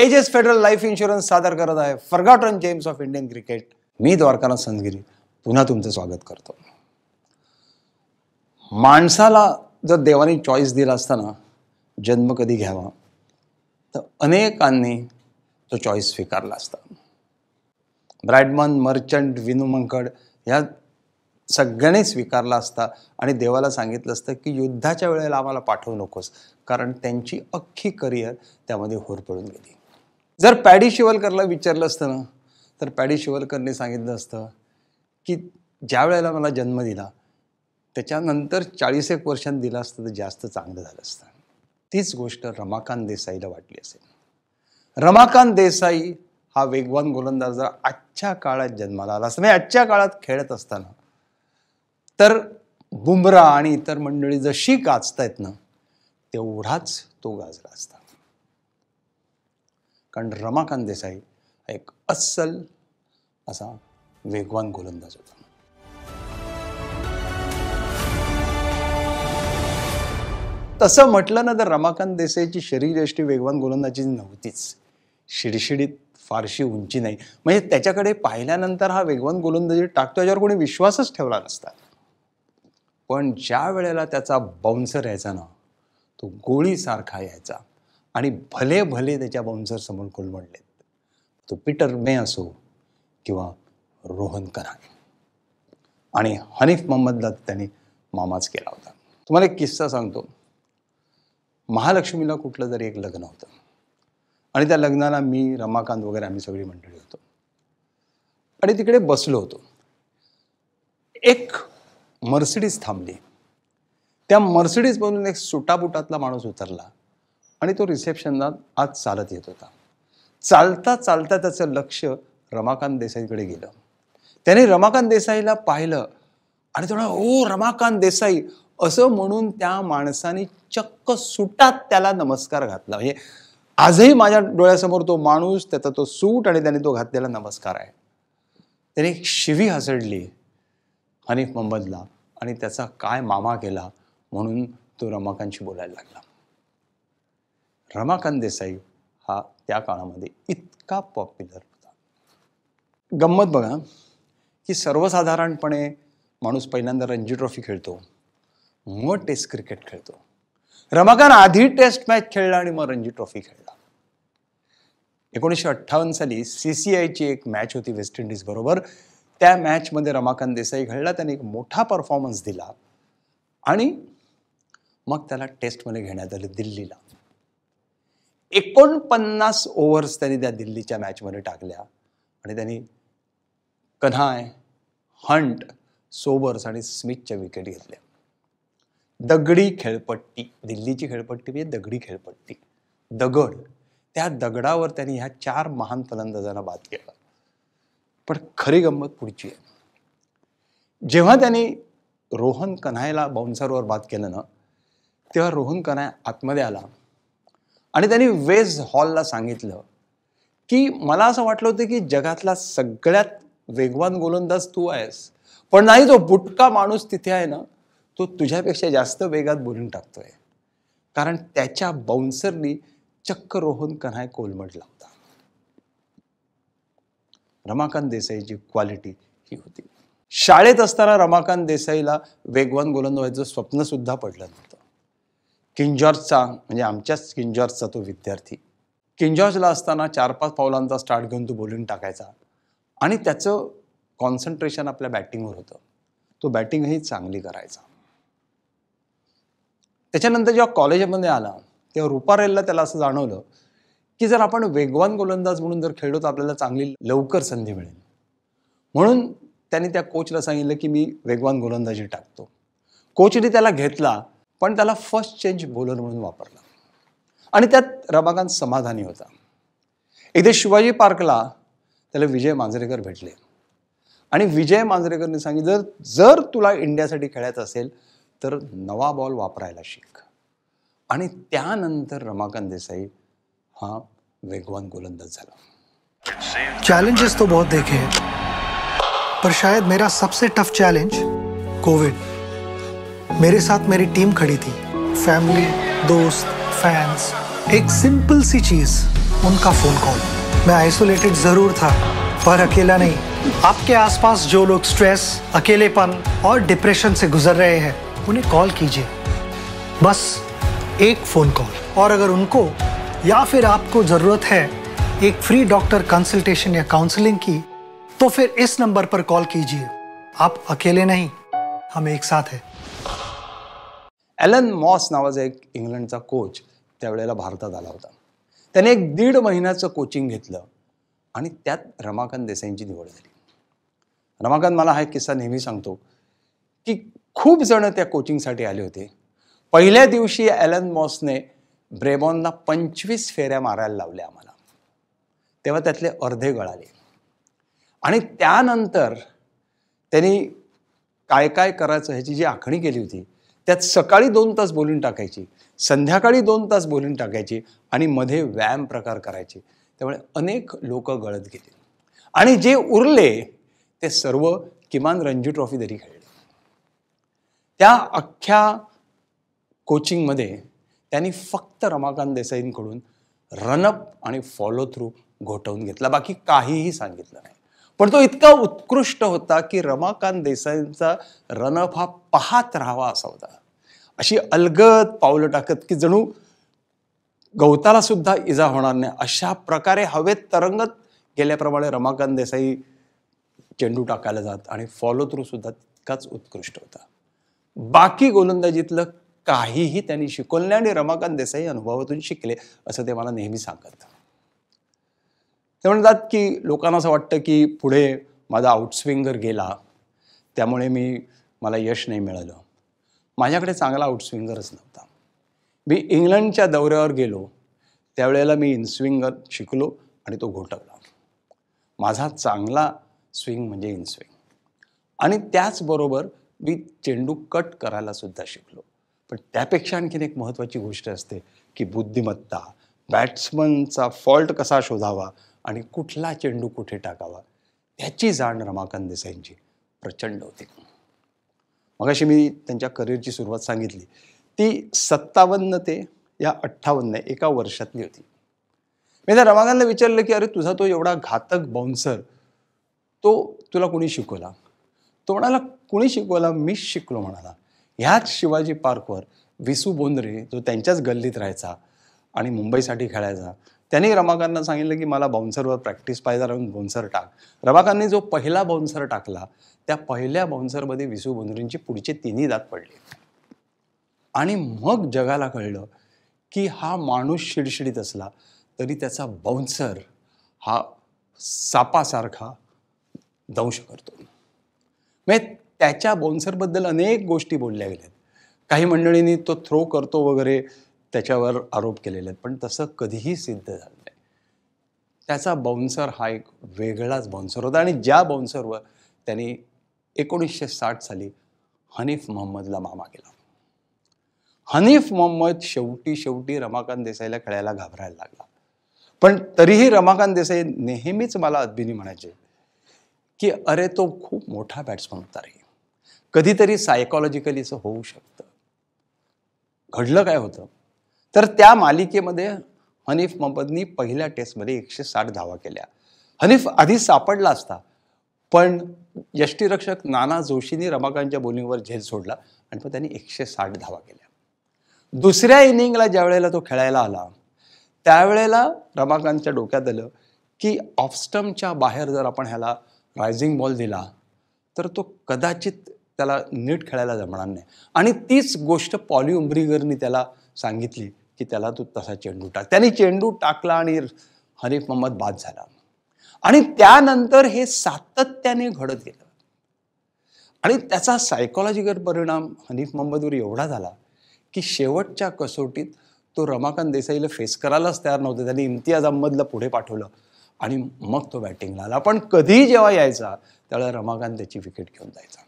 edges federal life insurance सादर करत आहे forgotten gems of Indian cricket मी द्वारकानाथ संदगिरी पुन्हा तुमचं स्वागत करतो माणसाला जर देवाने चॉईस दिला असताना जन्म कधी घ्यावा तर अनेकांनी तो चॉईस स्वीकारला असता ब्रॅडमन मर्चंट विनू मंकड ह्या सगळ्यांनी स्वीकारला असता आणि देवाला सांगितलं असतं की युद्धाच्या वेळेला आम्हाला पाठवू नकोस कारण त्यांची अख्खी करिअर त्यामध्ये होरपळून गेली जर पॅडी शिवलकरला विचारलं असतं ना तर पॅडी शिवलकरने सांगितलं असतं की ज्या वेळेला मला जन्म दिला त्याच्यानंतर चाळीस एक वर्षांनी दिलं असतं तर जास्त चांगलं झालं असतं तीच गोष्ट रमाकांत देसाईला वाटली असेल रमाकांत देसाई हा वेगवान गोलंदाज आजच्या काळात जन्माला आला असं म्हणजे आजच्या काळात खेळत असताना तर बुमरा आणि इतर मंडळी जशी गाजतायत ना तेवढाच तो गाजला असता कारण रमाकांत देसाई एक अस्सल असा वेगवान गोलंदाज होता तसं म्हटलं ना तर रमाकांत देसाईची शरीरयष्टी वेगवान गोलंदाजी नव्हतीच शिडशिडीत फारशी उंची नाही म्हणजे त्याच्याकडे पाहिल्यानंतर हा वेगवान गोलंदाजी टाकतो याच्यावर कोणी विश्वासच ठेवला नसता पण ज्या वेळेला त्याचा बाउन्सर यायचा ना तो गोळीसारखा यायचा आणि भले भले त्याच्या समोर कोलमडलेत तो पीटर मे असो किंवा रोहन करा आणि हनीफ मोहम्मदला त्यांनी मामाच केला होता तुम्हाला एक किस्सा सांगतो महालक्ष्मीला कुठलं तरी एक लग्न होतं आणि त्या लग्नाला मी रमाकांत वगैरे आम्ही सगळी मंडळी होतो आणि तिकडे बसलो होतो एक मर्सिडीज थांबली त्या मर्सिडीजमधून एक सुटाबुटातला माणूस उतरला आणि तो रिसेप्शनला आज चालत येत होता चालता चालता त्याचं लक्ष रमाकांत देसाईकडे गेलं त्याने रमाकांत देसाईला पाहिलं आणि थोडा ओ रमाकांत देसाई असं म्हणून त्या माणसाने चक्क सुटात त्याला नमस्कार घातला म्हणजे आजही माझ्या डोळ्यासमोर तो माणूस त्याचा तो सूट आणि त्याने तो घातलेला नमस्कार आहे त्याने एक शिवी हसडली हनीफ मोहम्मदला आणि त्याचा काय मामा केला म्हणून तो रमाकांतशी बोलायला लागला रमाकांत देसाई हा त्या काळामध्ये इतका पॉप्युलर होता गंमत बघा की सर्वसाधारणपणे माणूस पहिल्यांदा रणजी ट्रॉफी खेळतो मग टेस्ट क्रिकेट खेळतो रमाकांत आधी टेस्ट मॅच खेळला आणि मग रणजी ट्रॉफी खेळला एकोणीसशे अठ्ठावन्न साली सी सी आयची एक मॅच होती वेस्ट इंडिज बरोबर त्या मॅचमध्ये रमाकांत देसाई खेळला त्याने एक मोठा परफॉर्मन्स दिला आणि मग त्याला टेस्टमध्ये घेण्यात आलं दिल्लीला एकोणपन्नास ओव्हर्स त्यांनी त्या दिल्लीच्या मॅचमध्ये टाकल्या आणि त्यांनी कन्हाय हंट सोबर्स आणि स्मिथच्या विकेट घेतल्या दगडी खेळपट्टी दिल्लीची खेळपट्टी म्हणजे दगडी खेळपट्टी दगड त्या दगडावर त्यांनी ह्या चार महान फलंदाजांना बाद केला पण खरी गंमत पुढची आहे जेव्हा त्यांनी रोहन कन्हायला बाउन्सरवर बाद केलं ना तेव्हा रोहन कन्हाय आतमध्ये आला आणि त्यांनी वेज हॉलला सांगितलं की मला असं वाटलं होतं की जगातला सगळ्यात वेगवान गोलंदाज तू आहेस पण नाही जो बुटका माणूस तिथे आहे ना तो तुझ्यापेक्षा जास्त वेगात बोलून टाकतोय कारण त्याच्या बाउन्सरनी चक्क रोहन कन्हाय कोलमडला होता रमाकांत देसाईची क्वालिटी ही होती शाळेत असताना रमाकांत देसाईला वेगवान गोलंदाजाचं स्वप्न सुद्धा पडलं नव्हतं किंजॉर्जचा म्हणजे आमच्याच किंजॉर्जचा तो विद्यार्थी किंजॉर्जला असताना चार पाच पावलांचा स्टार्ट घेऊन तो बोलून टाकायचा आणि त्याचं कॉन्सन्ट्रेशन आपल्या बॅटिंगवर होतं तो बॅटिंगही चांगली करायचा त्याच्यानंतर जेव्हा कॉलेजमध्ये आला तेव्हा रुपारेलला त्याला असं जाणवलं की जर आपण वेगवान गोलंदाज म्हणून जर खेळलो तर आपल्याला चांगली लवकर संधी मिळेल म्हणून त्याने त्या कोचला सांगितलं की मी वेगवान गोलंदाजी टाकतो कोचने त्याला घेतला पण त्याला फर्स्ट चेंज बोलर म्हणून वापरला आणि त्यात रमाकांत समाधानी होता एकदा शिवाजी पार्कला त्याला विजय मांजरेकर भेटले आणि विजय मांजरेकरने सांगितलं जर जर तुला इंडियासाठी खेळायचं असेल तर नवा बॉल वापरायला शिक आणि त्यानंतर रमाकांत देसाई हा वेगवान गोलंदाज झाला चॅलेंजेस तो बहुत देखे पर शायद मेरा सबसे टफ चॅलेंज कोविड मेरे साथ मेरी टीम खड़ी थी फैमिली दोस्त फैंस एक सिंपल सी चीज उनका फोन कॉल मैं आइसोलेटेड जरूर था पर अकेला नहीं आपके आसपास जो लोग स्ट्रेस अकेलेपन और डिप्रेशन से गुजर रहे हैं उन्हें कॉल कीजिए बस एक फ़ोन कॉल और अगर उनको या फिर आपको ज़रूरत है एक फ्री डॉक्टर कंसल्टेशन या काउंसलिंग की तो फिर इस नंबर पर कॉल कीजिए आप अकेले नहीं हम एक साथ हैं ॲलन मॉस नावाचा एक इंग्लंडचा कोच त्यावेळेला भारतात आला होता त्याने एक दीड महिन्याचं कोचिंग घेतलं आणि त्यात रमाकांत देसाईंची निवड झाली रमाकांत मला हा एक किस्सा नेहमी सांगतो की खूप जणं त्या कोचिंगसाठी आले होते पहिल्या दिवशी ॲलन मॉसने ब्रेबॉनला पंचवीस फेऱ्या मारायला लावल्या आम्हाला तेव्हा त्यातले अर्धे गळाले आणि त्यानंतर त्यांनी काय काय करायचं ह्याची जी आखणी केली होती त्यात सकाळी दोन तास बोलून टाकायची संध्याकाळी दोन तास बोलून टाकायची आणि मध्ये व्यायाम प्रकार करायचे त्यामुळे अनेक लोक गळत गेले आणि जे उरले ते सर्व किमान रणजी ट्रॉफी तरी खेळले त्या अख्ख्या कोचिंगमध्ये त्यांनी फक्त रमाकांत देसाईंकडून रनअप आणि फॉलो थ्रू घोटवून घेतला बाकी काहीही सांगितलं नाही पण तो इतका उत्कृष्ट होता की रमाकांत देसाईंचा रनअप हा पाहत राहावा असा होता अशी अलगद पावलं टाकत की जणू गवताला सुद्धा इजा होणार नाही अशा प्रकारे हवेत तरंगत गेल्याप्रमाणे रमाकांत देसाई चेंडू टाकायला जात आणि फॉलो थ्रू सुद्धा तितकाच उत्कृष्ट होता बाकी गोलंदाजीतलं काहीही त्यांनी शिकवलं आणि रमाकांत देसाई अनुभवातून शिकले असं ते मला नेहमी सांगत ते म्हणतात की लोकांना असं वाटतं की पुढे माझा आउटस्विंगर गेला त्यामुळे मी मला यश नाही मिळालं माझ्याकडे चांगला आउटस्विंगरच नव्हता मी इंग्लंडच्या दौऱ्यावर गेलो त्यावेळेला मी इनस्विंगर शिकलो आणि तो घोटवला माझा चांगला स्विंग म्हणजे इनस्विंग आणि त्याचबरोबर मी चेंडू कट करायला सुद्धा शिकलो पण त्यापेक्षा आणखीन एक महत्त्वाची गोष्ट असते की बुद्धिमत्ता बॅट्समनचा फॉल्ट कसा शोधावा आणि कुठला चेंडू कुठे टाकावा ह्याची जाण रमाकांत देसाईंची प्रचंड होती अशी मी त्यांच्या करिअरची सुरुवात सांगितली ती सत्तावन्न ते या अठ्ठावन्न एका वर्षातली होती मी त्या रमाकांतला विचारलं की अरे तुझा तो एवढा घातक बाउन्सर तो तुला कोणी शिकवला तो म्हणाला कोणी शिकवला मी शिकलो म्हणाला ह्याच शिवाजी पार्कवर विसू बोंद्रे जो त्यांच्याच गल्लीत राहायचा आणि मुंबईसाठी खेळायचा त्यांनी रमाकांना सांगितलं की मला बाउन्सरवर प्रॅक्टिस पाहिजे राहून बाउन्सर टाक रमाकांनी जो पहिला बाउन्सर टाकला त्या पहिल्या बाउन्सरमध्ये विसू बोंद्रेंची पुढचे तिन्ही दात पडले आणि मग जगाला कळलं की हा माणूस शिडशिडीत असला तरी त्याचा बाउन्सर हा सापासारखा दंश करतो मग त्याच्या बाउन्सरबद्दल अनेक गोष्टी बोलल्या गेल्या काही मंडळींनी तो थ्रो करतो वगैरे त्याच्यावर आरोप केलेले आहेत पण तसं कधीही सिद्ध झालं नाही त्याचा बाउन्सर हा एक वेगळाच बाउन्सर होता आणि ज्या बाउन्सरवर त्यांनी एकोणीसशे साठ साली हनीफ मोहम्मदला मामा केला हनीफ मोहम्मद शेवटी शेवटी रमाकांत देसाईला खेळायला घाबरायला लागला पण तरीही रमाकांत देसाई नेहमीच मला अद्भिनी म्हणायचे की अरे तो खूप मोठा बॅट्समन होता रे कधीतरी असं होऊ शकतं घडलं काय होतं तर त्या मालिकेमध्ये हनीफ मोहम्मदनी पहिल्या टेस्टमध्ये एकशे साठ धावा केल्या हनीफ आधी सापडला असता पण यष्टीरक्षक नाना जोशींनी रमाकांतच्या बोलिंगवर झेल सोडला आणि मग त्यांनी एकशे साठ धावा केल्या दुसऱ्या इनिंगला ज्या वेळेला तो खेळायला आला त्यावेळेला रमाकांतच्या डोक्यात आलं की ऑफस्टमच्या बाहेर जर आपण ह्याला रायझिंग बॉल दिला तर तो कदाचित त्याला नीट खेळायला जमणार नाही आणि तीच गोष्ट पॉली उंब्रीगरनी त्याला सांगितली की त्याला तो तसा चेंडू टाक त्याने चेंडू टाकला आणि हनीफ मोहम्मद बाद झाला आणि त्यानंतर हे सातत्याने घडत गेलं आणि त्याचा सायकोलॉजिकल परिणाम हनीफ मोहम्मदवर एवढा झाला की शेवटच्या कसोटीत तो रमाकांत देसाईला फेस करायलाच तयार नव्हता त्याने इम्तियाज अहमदला पुढे पाठवलं आणि मग तो बॅटिंगला आला पण कधीही जेव्हा यायचा त्यावेळेला रमाकांत त्याची विकेट घेऊन जायचा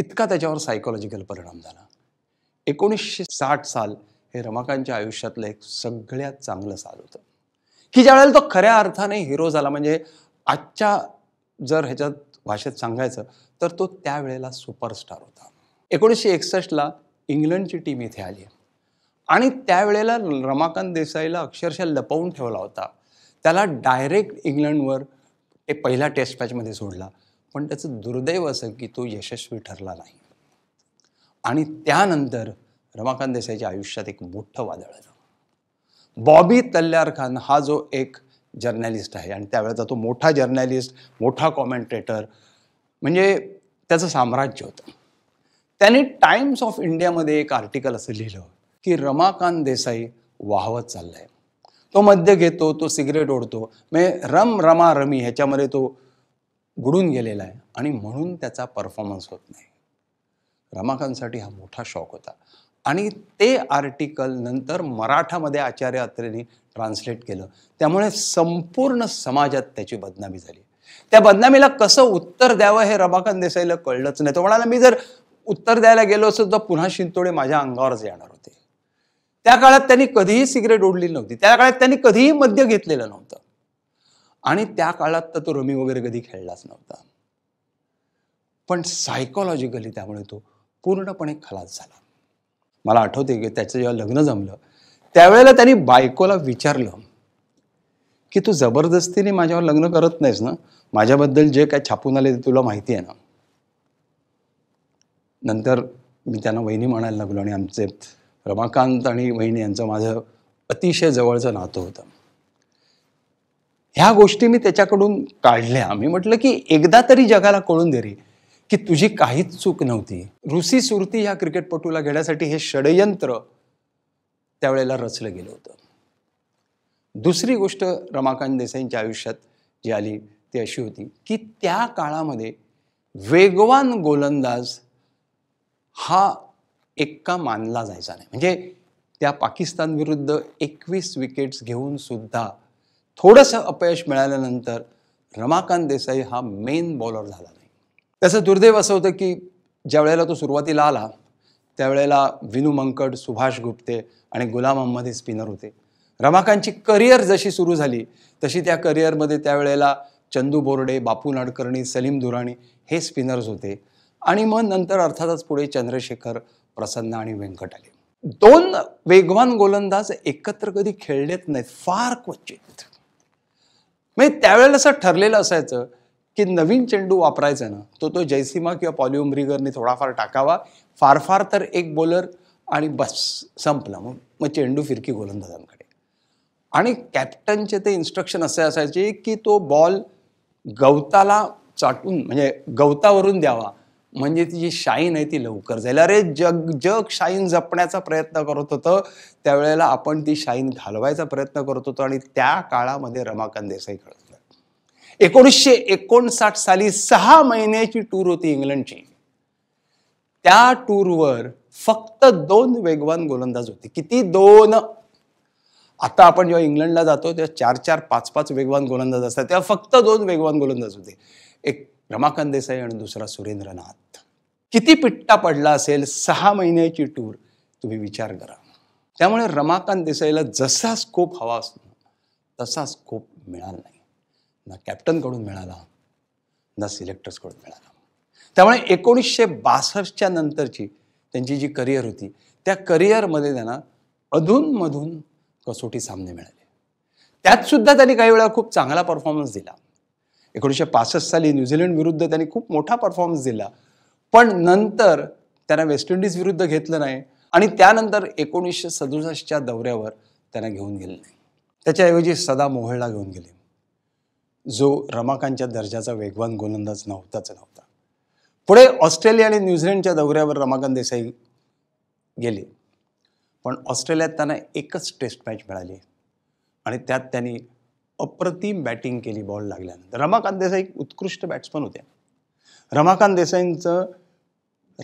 इतका त्याच्यावर सायकोलॉजिकल परिणाम झाला एकोणीसशे साठ साल हे रमाकांतच्या आयुष्यातलं एक सगळ्यात चांगलं साल होतं की ज्या वेळेला तो खऱ्या अर्थाने हिरो झाला म्हणजे आजच्या जर ह्याच्यात भाषेत सांगायचं तर तो त्यावेळेला सुपरस्टार होता एकोणीसशे एकसष्टला इंग्लंडची टीम इथे आली आणि त्यावेळेला रमाकांत देसाईला अक्षरशः लपवून ठेवला होता त्याला डायरेक्ट इंग्लंडवर ते पहिल्या टेस्ट मॅचमध्ये सोडला पण त्याचं दुर्दैव असं की तो यशस्वी ठरला नाही आणि त्यानंतर रमाकांत देसाईच्या आयुष्यात एक मोठं वादळ आलं बॉबी तल्यार खान हा जो एक जर्नॅलिस्ट आहे आणि त्यावेळेचा तो मोठा जर्नॅलिस्ट मोठा कॉमेंटेटर म्हणजे त्याचं साम्राज्य होतं त्याने टाइम्स ऑफ इंडियामध्ये एक आर्टिकल असं लिहिलं की रमाकांत देसाई वाहवत चाललाय तो मद्य घेतो तो सिगरेट ओढतो म्हणजे रम रमा रमी ह्याच्यामध्ये तो बुडून गेलेला आहे आणि म्हणून त्याचा परफॉर्मन्स होत नाही रमाकांतसाठी हा मोठा शॉक होता आणि ते आर्टिकल नंतर मराठामध्ये आचार्य अत्रेने ट्रान्सलेट केलं त्यामुळे संपूर्ण समाजात त्याची बदनामी झाली त्या बदनामीला कसं उत्तर द्यावं हे रमाकांत देसाईला कळलंच नाही तो म्हणाला मी जर उत्तर द्यायला गेलो असतो तर पुन्हा शिंतोडे माझ्या अंगावरच येणार होते त्या काळात त्यांनी कधीही सिगरेट ओढली नव्हती त्या काळात त्यांनी कधीही मद्य घेतलेलं नव्हतं आणि त्या काळात तर तो रमी वगैरे कधी खेळलाच नव्हता पण सायकोलॉजिकली त्यामुळे तो पूर्णपणे खलास झाला मला आठवते की त्याचं जेव्हा लग्न जमलं त्यावेळेला त्यांनी बायकोला विचारलं की तू जबरदस्तीने माझ्यावर लग्न करत नाहीस ना माझ्याबद्दल जे काय छापून आले ते तुला माहिती आहे ना नंतर मी त्यांना वहिनी म्हणायला लागलो आणि आमचे रमाकांत आणि वहिनी यांचं माझं अतिशय जवळचं नातं होतं ह्या गोष्टी मी त्याच्याकडून काढल्या मी म्हटलं की एकदा तरी जगाला कळून दे की तुझी काहीच चूक नव्हती रुसी सुरती ह्या क्रिकेटपटूला घेण्यासाठी हे षडयंत्र त्यावेळेला रचलं गेलं होतं दुसरी गोष्ट रमाकांत देसाईंच्या आयुष्यात जी आली ती अशी होती की त्या काळामध्ये वेगवान गोलंदाज हा एक्का मानला जायचा नाही म्हणजे त्या पाकिस्तानविरुद्ध एकवीस विकेट्स घेऊन सुद्धा थोडंसं अपयश मिळाल्यानंतर रमाकांत देसाई हा मेन बॉलर झाला त्याचं दुर्दैव असं होतं की ज्या वेळेला तो सुरुवातीला आला त्यावेळेला विनू मंकड सुभाष गुप्ते आणि गुलाम अहमद हे स्पिनर होते रमाकांतची करिअर जशी सुरू झाली तशी त्या करिअरमध्ये त्यावेळेला चंदू बोर्डे बापू नाडकर्णी सलीम दुराणी हे स्पिनर्स होते आणि मग नंतर अर्थातच पुढे चंद्रशेखर प्रसन्न आणि व्यंकट आले दोन वेगवान गोलंदाज एकत्र कधी खेळलेत नाहीत फार क्वचित म्हणजे त्यावेळेला असं ठरलेलं असायचं की नवीन चेंडू वापरायचा ना तो तो जयसीमा किंवा पॉलिओम थोडाफार टाकावा फार फार तर एक बॉलर आणि बस संपला मग मग चेंडू फिरकी गोलंदाजांकडे आणि कॅप्टनचे ते इन्स्ट्रक्शन असे असायचे की तो बॉल गवताला चाटून म्हणजे गवतावरून द्यावा म्हणजे ती जी शाईन आहे ती लवकर जाईल अरे जग जग शाईन जपण्याचा प्रयत्न करत होतं त्यावेळेला आपण ती शाईन घालवायचा प्रयत्न करत होतो आणि त्या काळामध्ये रमाकांत देसाई कळत एकोणीसशे एकोणसाठ साली सहा महिन्याची टूर होती इंग्लंडची त्या टूरवर फक्त दोन वेगवान गोलंदाज होते किती दोन आता आपण जेव्हा इंग्लंडला जातो तेव्हा चार चार पाच पाच वेगवान गोलंदाज असतात तेव्हा फक्त दोन वेगवान गोलंदाज होते एक रमाकांत देसाई आणि दुसरा सुरेंद्रनाथ किती पिट्टा पडला असेल सहा महिन्याची टूर तुम्ही विचार करा त्यामुळे रमाकांत देसाईला जसा स्कोप हवा असतो तसा स्कोप मिळाला नाही ना कॅप्टनकडून मिळाला ना सिलेक्टर्सकडून मिळाला त्यामुळे एकोणीसशे बासष्टच्या नंतरची त्यांची जी करिअर होती त्या करिअरमध्ये त्यांना अधूनमधून कसोटी सामने मिळाले त्यातसुद्धा त्यांनी काही वेळा खूप चांगला परफॉर्मन्स दिला एकोणीसशे पासष्ट साली न्यूझीलंड विरुद्ध त्यांनी खूप मोठा परफॉर्मन्स दिला पण नंतर त्यांना वेस्ट इंडिज विरुद्ध घेतलं नाही आणि त्यानंतर एकोणीसशे सदुसष्टच्या दौऱ्यावर त्यांना घेऊन गेले नाही त्याच्याऐवजी सदा मोहळला घेऊन गेले जो रमाकांतच्या दर्जाचा वेगवान गोलंदाज नव्हताच नव्हता पुढे ऑस्ट्रेलिया आणि न्यूझीलंडच्या दौऱ्यावर रमाकांत देसाई गेले पण ऑस्ट्रेलियात त्यांना एकच टेस्ट मॅच मिळाली आणि त्यात त्यांनी अप्रतिम बॅटिंग केली बॉल लागल्यानंतर रमाकांत देसाई उत्कृष्ट बॅट्समन होत्या रमाकांत देसाईंचं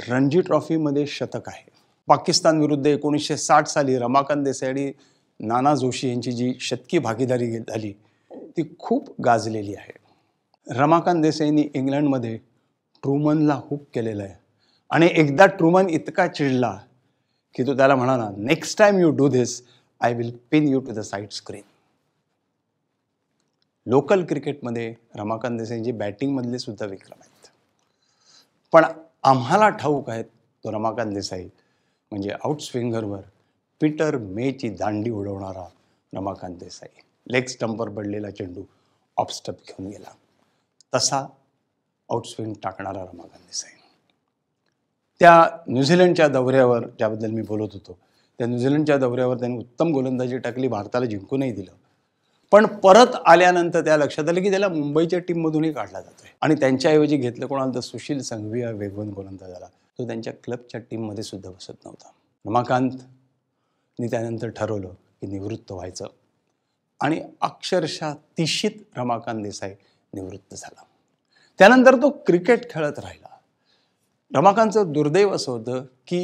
रणजी ट्रॉफीमध्ये शतक आहे पाकिस्तान विरुद्ध एकोणीसशे साठ साली रमाकांत देसाई आणि नाना जोशी यांची जी शतकी भागीदारी झाली ती खूप गाजलेली आहे रमाकांत देसाईंनी इंग्लंडमध्ये ट्रुमनला हुक केलेलं आहे आणि एकदा ट्रुमन इतका चिडला की तो त्याला म्हणाला next time you do this I will pin you to the side screen local क्रिकेटमध्ये रमाकांत देसाईची बॅटिंगमधले सुद्धा विक्रम आहेत पण आम्हाला ठाऊक आहेत तो रमाकांत देसाई म्हणजे आउटस्विंगरवर पीटर मेची दांडी उडवणारा रमाकांत देसाई लेग स्टंपवर पडलेला चेंडू ऑफस्टप घेऊन गेला तसा आउटस्विंग टाकणारा रमाकांत देसाई त्या न्यूझीलंडच्या दौऱ्यावर ज्याबद्दल मी बोलत होतो त्या न्यूझीलंडच्या दौऱ्यावर त्यांनी उत्तम गोलंदाजी टाकली भारताला जिंकूनही दिलं पण परत आल्यानंतर त्या लक्षात आलं की त्याला मुंबईच्या टीममधूनही काढला जातो आणि त्यांच्याऐवजी घेतलं कोणाला तर सुशील संघवी हा वेगवान गोलंदाज तो त्यांच्या क्लबच्या टीममध्ये सुद्धा बसत नव्हता रमाकांतनी त्यानंतर ठरवलं की निवृत्त व्हायचं आणि अक्षरशः तिशीत रमाकांत देसाई निवृत्त झाला त्यानंतर तो क्रिकेट खेळत राहिला रमाकांतचं दुर्दैव असं होतं की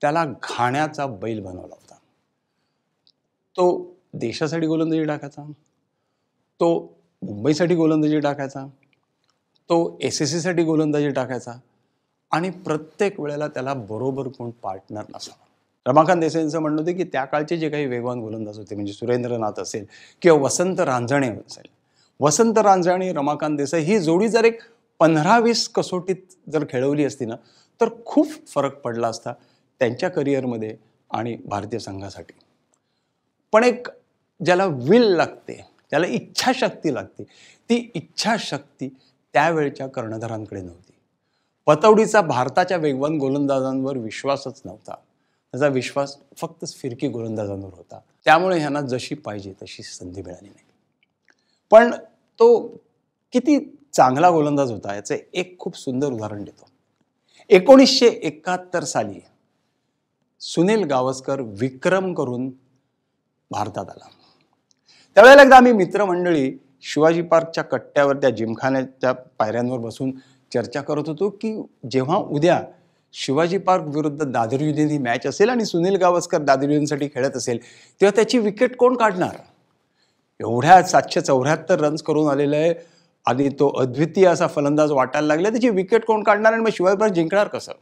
त्याला घाण्याचा बैल बनवला होता तो देशासाठी गोलंदाजी टाकायचा तो मुंबईसाठी गोलंदाजी टाकायचा तो एस एस सीसाठी गोलंदाजी टाकायचा आणि प्रत्येक वेळेला त्याला बरोबर कोण पार्टनर नसावा रमाकांत देसाईंचं म्हणणं होतं की त्या काळचे जे काही वेगवान गोलंदाज होते म्हणजे सुरेंद्रनाथ असेल किंवा वसंत रांजणे असेल वसंत रांजणे रमाकांत देसाई ही जोडी जर एक पंधरा वीस कसोटीत जर खेळवली असती ना तर खूप फरक पडला असता त्यांच्या करिअरमध्ये आणि भारतीय संघासाठी पण एक ज्याला विल लागते ज्याला इच्छाशक्ती लागते ती इच्छाशक्ती त्यावेळच्या कर्णधारांकडे नव्हती पतवडीचा भारताच्या वेगवान गोलंदाजांवर विश्वासच नव्हता त्याचा विश्वास फक्त फिरकी गोलंदाजांवर होता त्यामुळे ह्यांना जशी पाहिजे तशी संधी मिळाली नाही पण तो किती चांगला गोलंदाज होता याचं एक खूप सुंदर उदाहरण देतो एकोणीसशे एकाहत्तर साली सुनील गावस्कर विक्रम करून भारतात आला त्यावेळेला एकदा आम्ही मित्रमंडळी शिवाजी पार्कच्या कट्ट्यावर त्या जिमखान्याच्या पायऱ्यांवर बसून चर्चा करत होतो की जेव्हा उद्या शिवाजी पार्क विरुद्ध दादर युनियन ही मॅच असेल आणि सुनील गावस्कर दादर युनियनसाठी खेळत असेल तेव्हा त्याची विकेट कोण काढणार एवढ्या सातशे चौऱ्याहत्तर रन्स करून आलेलं आहे आणि तो अद्वितीय असा फलंदाज वाटायला लागला त्याची विकेट कोण काढणार आणि मग शिवाजी पार्क जिंकणार कसं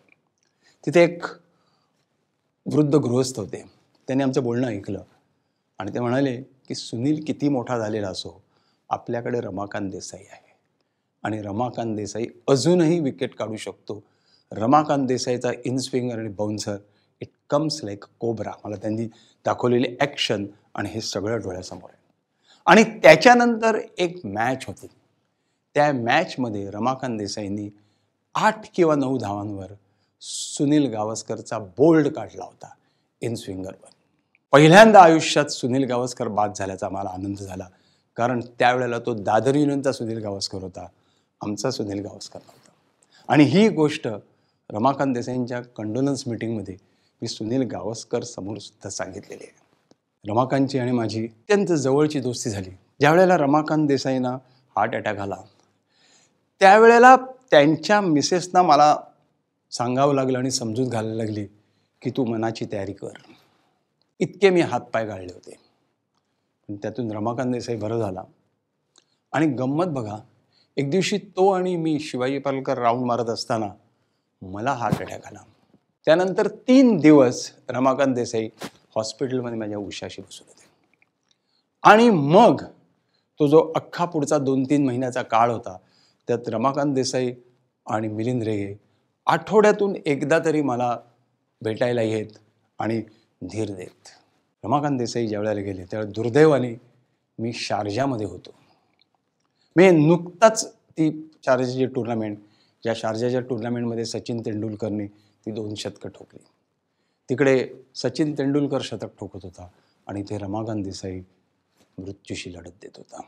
तिथे एक वृद्ध गृहस्थ होते त्यांनी आमचं बोलणं ऐकलं आणि ते म्हणाले की सुनील किती मोठा झालेला असो आपल्याकडे रमाकांत देसाई आहे आणि रमाकांत देसाई अजूनही विकेट काढू शकतो रमाकांत देसाईचा स्विंगर आणि bouncer it comes like cobra मला त्यांनी दाखवलेली ॲक्शन आणि हे सगळं डोळ्यासमोर आहे आणि त्याच्यानंतर एक मॅच होती त्या मॅचमध्ये रमाकांत देसाईंनी आठ किंवा नऊ धावांवर सुनील गावस्करचा बोल्ड काढला होता इन स्विंगरवर पहिल्यांदा आयुष्यात सुनील गावस्कर बाद झाल्याचा आम्हाला आनंद झाला कारण त्यावेळेला तो दादर युनियनचा सुनील गावस्कर होता आमचा सुनील गावस्कर नव्हता आणि ही गोष्ट रमाकांत देसाईंच्या कंडोनन्स मिटिंगमध्ये मी सुनील गावस्कर समोर सुद्धा सांगितलेले आहे रमाकांतची आणि माझी अत्यंत जवळची दोस्ती झाली ज्यावेळेला रमाकांत देसाईंना हार्ट अटॅक आला त्यावेळेला त्यांच्या मिसेसना मला सांगावं लागलं आणि समजूत घालायला लागली की तू मनाची तयारी कर इतके मी हातपाय गाळले होते पण त्यातून रमाकांत देसाई बरं झाला आणि गंमत बघा एक दिवशी तो आणि मी शिवाजी पालकर राऊंड मारत असताना मला हार्ट अटॅक आला त्यानंतर तीन दिवस रमाकांत देसाई हॉस्पिटलमध्ये माझ्या उशाशी बसून होते आणि मग तो जो अख्खा पुढचा दोन तीन महिन्याचा काळ होता त्यात रमाकांत देसाई आणि मिलिंद रेगे आठवड्यातून एकदा तरी मला भेटायला येत आणि धीर देत रमाकांत देसाई ज्यावेळेला गेले त्यावेळेस दुर्दैवाने मी शारजामध्ये होतो मी नुकताच ती शारजाची टुर्नामेंट या शारजाच्या टुर्नामेंटमध्ये सचिन तेंडुलकरने ती दोन शतकं ठोकली तिकडे सचिन तेंडुलकर शतक ठोकत होता आणि इथे रमाकांत देसाई मृत्यूशी लढत देत होता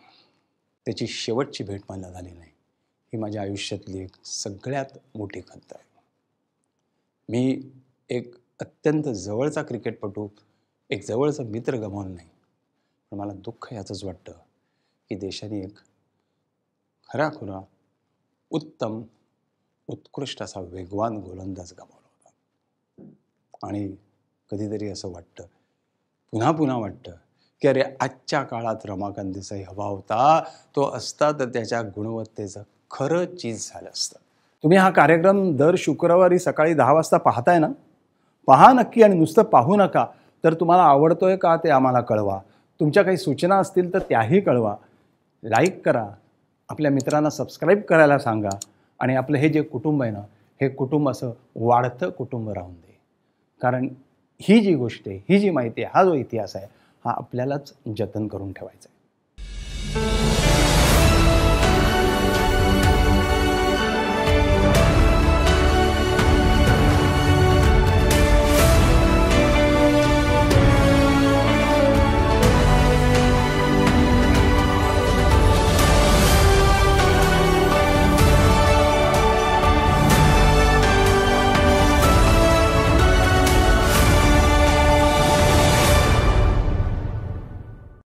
त्याची शेवटची भेट मला झाली नाही ही माझ्या आयुष्यातली एक सगळ्यात मोठी खंत आहे मी एक अत्यंत जवळचा क्रिकेटपटू एक जवळचा मित्र गमावला नाही पण मला दुःख याचंच वाटतं की देशाने एक खरा खुरा उत्तम उत्कृष्ट असा वेगवान गोलंदाज गमावला होता आणि कधीतरी असं वाटतं पुन्हा पुन्हा वाटतं की अरे आजच्या काळात रमाकांत देसाई हवा होता तो असता तर त्याच्या गुणवत्तेचं खरं चीज झालं असतं तुम्ही हा कार्यक्रम दर शुक्रवारी सकाळी दहा वाजता पाहताय ना पहा नक्की आणि नुसतं पाहू नका तर तुम्हाला आवडतोय का ते आम्हाला कळवा तुमच्या काही सूचना असतील तर त्याही कळवा लाईक करा आपल्या मित्रांना सबस्क्राईब करायला सांगा आणि आपलं हे जे कुटुंब आहे ना हे कुटुंब असं वाढतं कुटुंब राहून दे कारण ही जी गोष्ट आहे ही जी माहिती आहे हा जो इतिहास आहे हा आपल्यालाच जतन करून ठेवायचा आहे